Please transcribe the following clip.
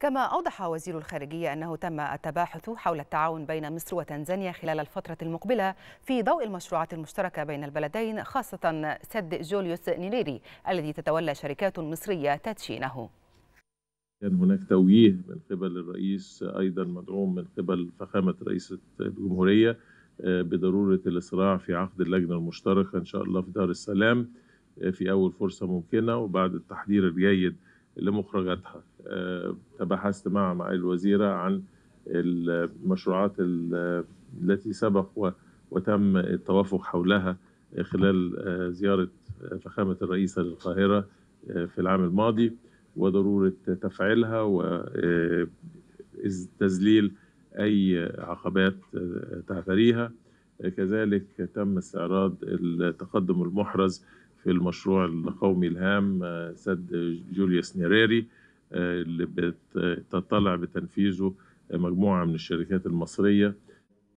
كما أوضح وزير الخارجية أنه تم التباحث حول التعاون بين مصر وتنزانيا خلال الفترة المقبلة في ضوء المشروعات المشتركة بين البلدين خاصة سد جوليوس نيليري الذي تتولى شركات مصرية تدشينه كان هناك توجيه من قبل الرئيس ايضا مدعوم من قبل فخامه رئيسة الجمهوريه آه، بضروره الاسراع في عقد اللجنه المشتركه ان شاء الله في دار السلام آه، في اول فرصه ممكنه وبعد التحضير الجيد لمخرجاتها آه، تباحثت مع مع الوزيرة عن المشروعات التي سبق وتم التوافق حولها خلال آه، زيارة آه، فخامة الرئيسة للقاهرة في العام الماضي وضرورة تفعيلها وتذليل أي عقبات تعتريها كذلك تم استعراض التقدم المحرز في المشروع القومي الهام آه، سد جوليوس نيريري آه، اللي بتطلع بتنفيذه مجموعة من الشركات المصرية